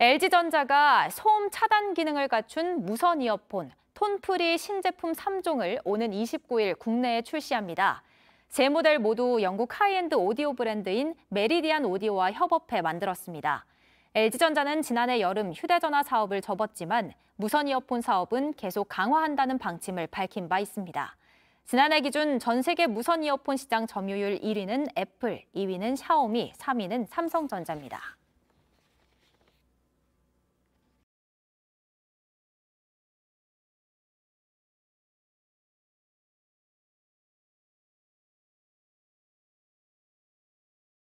LG전자가 소음 차단 기능을 갖춘 무선 이어폰 톤프리 신제품 3종을 오는 29일 국내에 출시합니다. 세 모델 모두 영국 하이엔드 오디오 브랜드인 메리디안 오디오와 협업해 만들었습니다. LG전자는 지난해 여름 휴대전화 사업을 접었지만 무선 이어폰 사업은 계속 강화한다는 방침을 밝힌 바 있습니다. 지난해 기준 전 세계 무선 이어폰 시장 점유율 1위는 애플, 2위는 샤오미, 3위는 삼성전자입니다.